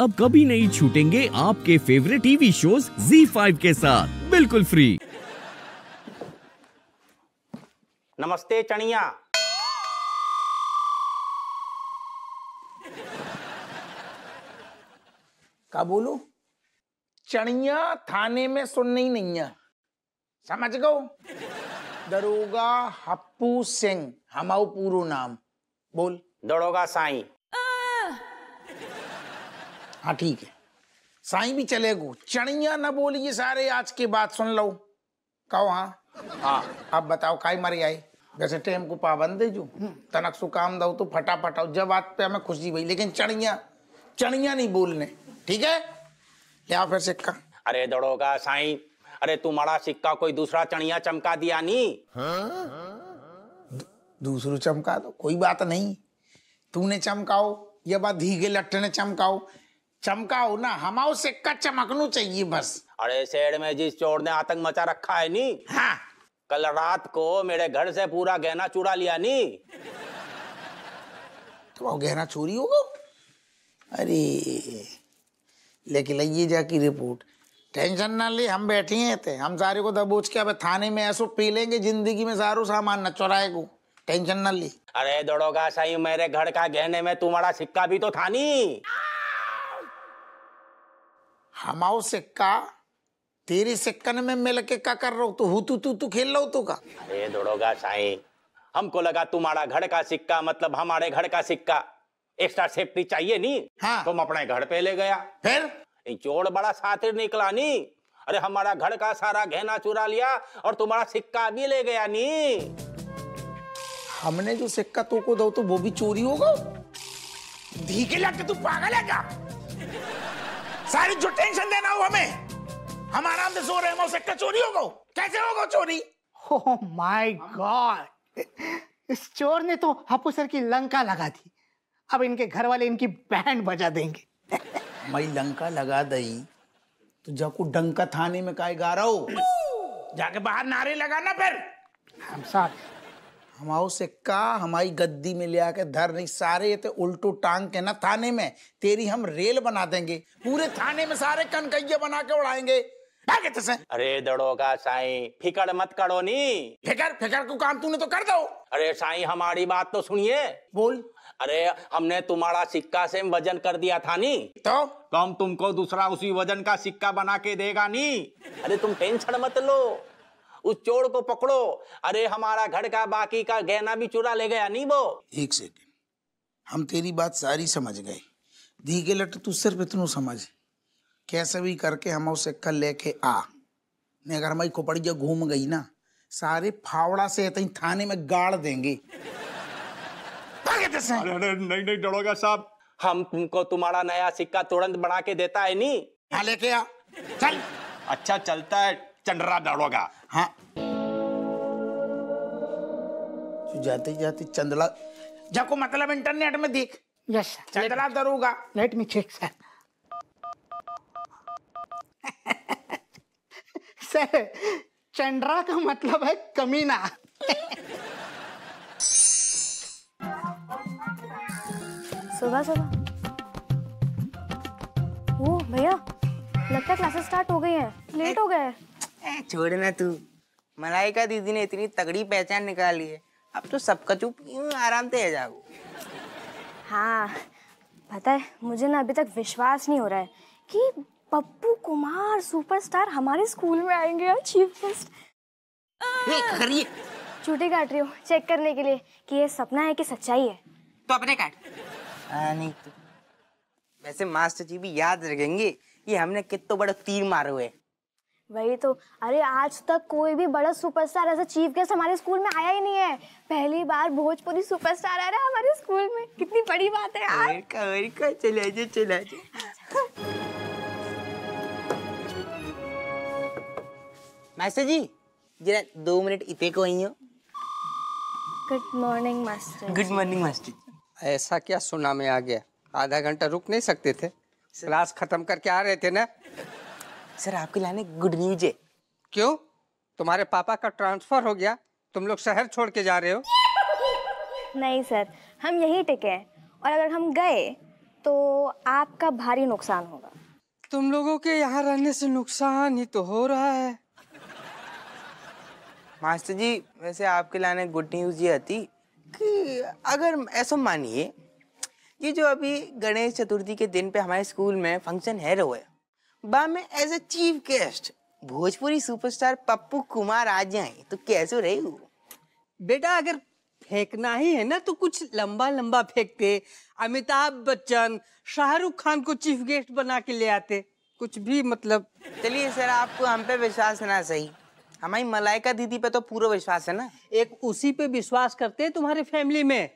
अब कभी नहीं छूटेंगे आपके फेवरेट टीवी शोज Z5 के साथ बिल्कुल फ्री नमस्ते चणिया का बोलू चणिया थाने में सुनने ही नहीं है समझ गो दरोगा हप्पू सिंह हमाऊ पूरो नाम बोल दरोगा साई हाँ ठीक है साईं भी चले गो चढ़िया न बोलिए सारे आज के बात सुन लो कहो हाँ हाँ अब बताओ काई मरी आई जैसे टेम को पाबंद दे जो हम्म। तनक सु काम दो तो फटाफट आओ जब बात पे हमें खुशी भाई लेकिन चढ़िया चढ़िया नहीं बोलने ठीक है या फिर सिक्का अरे दौड़ोगा साई अरे तू मरा सिक्का कोई दूसरा चढ़िया चमका दिया नहीं हाँ? दूसरों चमका दो कोई बात नहीं तूने चमकाओ या बात धीगे लट्ठे ने चमकाओ चमका ना हमाओ सिक्का चमकनू चाहिए बस अरे शेड में जिस चोर ने आतंक मचा रखा है नी हाँ कल रात को मेरे घर से पूरा गहना चुरा लिया नी तो गहना चोरी होगा अरे लेकिन जा जाकी रिपोर्ट टेंशन ना ले हम बैठे हैं थे हम सारे को दबोच के अब थाने में ऐसो पी लेंगे जिंदगी में सारो सामान न चुराए टेंशन ना ले अरे दौड़ोगा सही मेरे घर का गहने में तुम्हारा सिक्का भी तो था नहीं हमाओ सिक्का तेरी सिक्कन में मिल के का कर रहा हूँ तू तू तू खेल रहा तू का अरे दौड़ोगा साई हमको लगा तुम्हारा घर का सिक्का मतलब हमारे घर का सिक्का एक्स्ट्रा सेफ्टी चाहिए नी हाँ। तुम अपने घर पे ले गया फिर चोर बड़ा साथ निकला नी अरे हमारा घर का सारा गहना चुरा लिया और तुम्हारा सिक्का भी ले गया नी हमने जो सिक्का तो को दो तो वो भी चोरी होगा धीके लग के तू पागल है क्या सारी जो टेंशन देना हो हमें हम आराम से सो रहे हैं मुझसे चोरी हो गो कैसे हो गो चोरी ओह माय गॉड इस चोर ने तो हपू सर की लंका लगा दी अब इनके घर वाले इनकी बैंड बजा देंगे मई लंका लगा दई तो जाको डंका थाने में काय गा रहा हो जाके बाहर नारे लगाना फिर हम साथ हमारो से का हमारी गद्दी में ले आके धर नहीं सारे ये तो उल्टू टांग के ना थाने में तेरी हम रेल बना देंगे पूरे थाने में सारे कनकैया बना के उड़ाएंगे तो अरे दड़ो का साई फिकर मत करो नी फिकर फिकर को काम तूने तो कर दो अरे साई हमारी बात तो सुनिए बोल अरे हमने तुम्हारा सिक्का से वजन कर दिया था नी तो कम तुमको दूसरा उसी वजन का सिक्का बना के देगा नी अरे तुम टेंशन मत लो उस चोर को पकड़ो अरे हमारा घर का बाकी का गहना भी चुरा ले गया नहीं वो एक सेकंड हम तेरी बात सारी समझ गए दी के लट तू सिर्फ इतनू समझ कैसे भी करके हम उसे कल लेके आ नहीं अगर हमारी खोपड़ी खोपड़िया घूम गई ना सारे फावड़ा से थाने में गाड़ देंगे तो अरे नहीं नहीं डरोगा साहब हम तुमको तुम्हारा नया सिक्का तुरंत बना के देता है नहीं लेके आ चल अच्छा चलता है चंडरा डालोगा हाँ जाते जाते चंदला जाको मतलब इंटरनेट में देख यस yes, चंदला दरोगा let me check sir sir Chandra का मतलब है कमीना सुबह सुबह ओ भैया लगता है क्लासेस स्टार्ट हो गई हैं लेट हो गए छोड़ ना तू मलाइका दीदी ने इतनी तगड़ी पहचान निकाली है अब तो सबका चुप आराम से जाओ हाँ पता है मुझे ना अभी तक विश्वास नहीं हो रहा है कि पप्पू कुमार सुपरस्टार हमारे स्कूल में आएंगे यार चीफ गेस्ट छुट्टी काट रही हूँ चेक करने के लिए कि ये सपना है कि सच्चाई है तो अपने काट आ, नहीं तो वैसे मास्टर जी भी याद रखेंगे ये हमने कितने बड़े तीर मारे हुए वही तो अरे आज तक कोई भी बड़ा सुपरस्टार ऐसा चीफ गेस्ट हमारे स्कूल में आया ही नहीं है पहली बार भोजपुरी सुपरस्टार आ रहा है हमारे स्कूल में कितनी बड़ी बात है यार और का चला जा चला जा मास्टर जी जरा दो मिनट इतने को आई हो good morning master good morning master ऐसा क्या सुना में आ गया आधा घंटा रुक नहीं सकते थे क्लास खत्म करके आ रहे थे ना सर आपके लाने गुड न्यूज है क्यों तुम्हारे पापा का ट्रांसफर हो गया तुम लोग शहर छोड़ के जा रहे हो नहीं सर हम यहीं टिके हैं और अगर हम गए तो आपका भारी नुकसान होगा तुम लोगों के यहाँ रहने से नुकसान ही तो हो रहा है मास्टर जी वैसे आपके लाने गुड न्यूज ये आती कि अगर ऐसा मानिए ये जो अभी गणेश चतुर्थी के दिन पे हमारे स्कूल में फंक्शन है रहो है बा as a chief guest Bhojpuri superstar Pappu Kumar आ जाए तो कैसे रही हूँ बेटा अगर फेंकना ही है ना तो कुछ लंबा लंबा फेंकते अमिताभ बच्चन शाहरुख खान को चीफ गेस्ट बना के ले आते कुछ भी मतलब चलिए सर आपको हम पे विश्वास ना सही हमारी मलाइका दीदी पे तो पूरा विश्वास है ना एक उसी पे विश्वास करते हैं तुम्हारे फैमिली में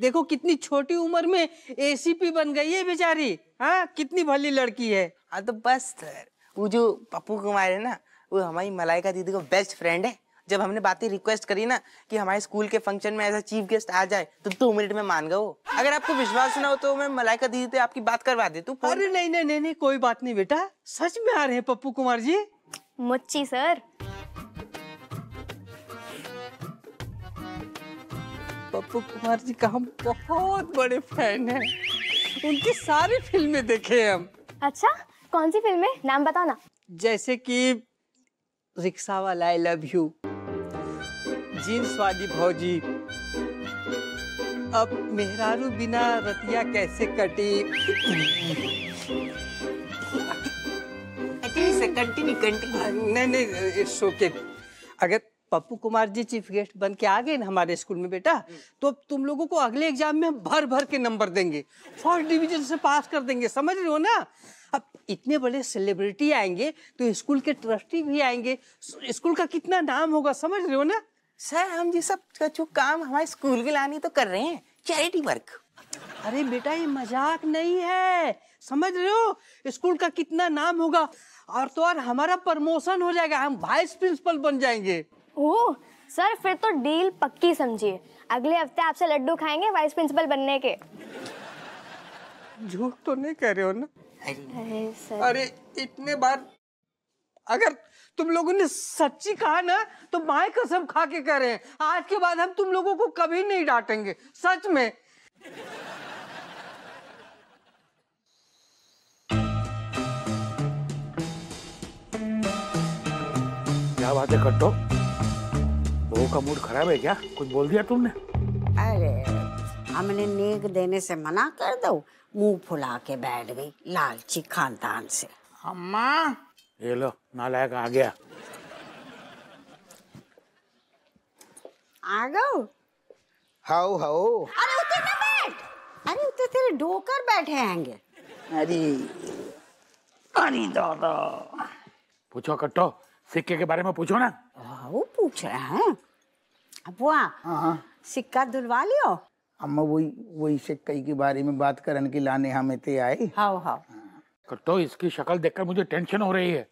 देखो कितनी छोटी उम्र में एसीपी बन गई है बेचारी हाँ कितनी भली लड़की है हाँ तो बस सर वो जो पप्पू कुमार है ना वो हमारी मलाइका दीदी का बेस्ट फ्रेंड है जब हमने बातें रिक्वेस्ट करी ना कि हमारे स्कूल के फंक्शन में ऐसा चीफ गेस्ट आ जाए तो दो मिनट में मान गए अगर आपको विश्वास ना हो तो मैं मलाइका दीदी से आपकी बात करवा दे तू अरे नहीं नहीं नहीं कोई बात नहीं बेटा सच में आ रहे हैं पप्पू कुमार जी मुच्ची सर पप्पू कुमार जी का हम बहुत बड़े फैन हैं उनकी सारी फिल्में देखे हम अच्छा कौन सी फिल्में नाम बताओ ना जैसे कि रिक्शा वाला आई लव यू जीन्स वाली भौजी अब मेहरारू बिना रतिया कैसे कटी कंटिन्यू कंटिन्यू नहीं नहीं इट्स ओके अगर पप्पू कुमार जी चीफ गेस्ट बन के आ गए ना हमारे स्कूल में बेटा तो तुम लोगों को अगले एग्जाम में हम भर भर के नंबर देंगे फर्स्ट डिवीजन से पास कर देंगे समझ रहे हो ना अब इतने बड़े सेलिब्रिटी आएंगे तो स्कूल के ट्रस्टी भी आएंगे स्कूल का कितना नाम होगा समझ रहे हो ना सर हम ये सब जो काम हमारे स्कूल के लाने तो कर रहे हैं चैरिटी वर्क अरे बेटा ये मजाक नहीं है समझ रहे हो स्कूल का कितना नाम होगा और तो और हमारा प्रमोशन हो जाएगा हम वाइस प्रिंसिपल बन जाएंगे ओह सर फिर तो डील पक्की समझिए अगले हफ्ते आपसे लड्डू खाएंगे वाइस प्रिंसिपल बनने के झूठ तो नहीं कह रहे हो ना अरे सर अरे इतने बार अगर तुम लोगों ने सच्ची कहा ना तो माए कसम खा के कह रहे हैं आज के बाद हम तुम लोगों को कभी नहीं डांटेंगे सच में क्या बात है कट्टो बहू का मूड खराब है क्या कुछ बोल दिया तुमने अरे हमने नेक देने से मना कर दो मुंह फुला के बैठ गई लालची खानदान से अम्मा ये लो नालायक आ गया आ गो हाउ हाउ अरे उतर ना बैठ अरे उतर तेरे ढोकर बैठे हैंगे अरे अरे दादा पूछो कट्टो सिक्के के बारे में पूछो ना हाँ, वो पूछ रहा है अबुआ सिक्का धुलवा लियो अम्मा वही वही सिक्कई के बारे में बात करने के लाने हमें ते आए हाँ हाँ तो इसकी शक्ल देखकर मुझे टेंशन हो रही है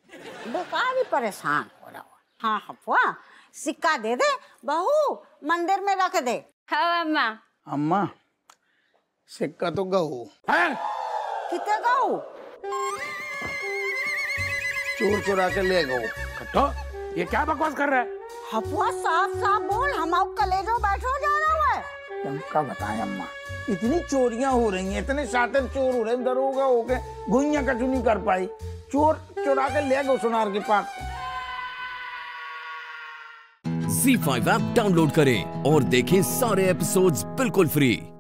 बेकार भी परेशान हो रहा हूँ हाँ हपुआ हाँ, सिक्का दे दे बहू मंदिर में रख दे हाँ अम्मा अम्मा सिक्का तो गहू कितने गहू चोर चोरा के ले गो कट्टो ये क्या बकवास कर रहा है हपुआ साफ साफ बोल हम आप कलेजो बैठो जा रहा है क्या बताएं अम्मा इतनी चोरियां हो रही हैं इतने शातिर चोर हो रहे हैं दरोगा हो गए गुइया कचू नहीं कर पाई चोर चुरा के ले गए सुनार के पास Z5 ऐप डाउनलोड करें और देखें सारे एपिसोड्स बिल्कुल फ्री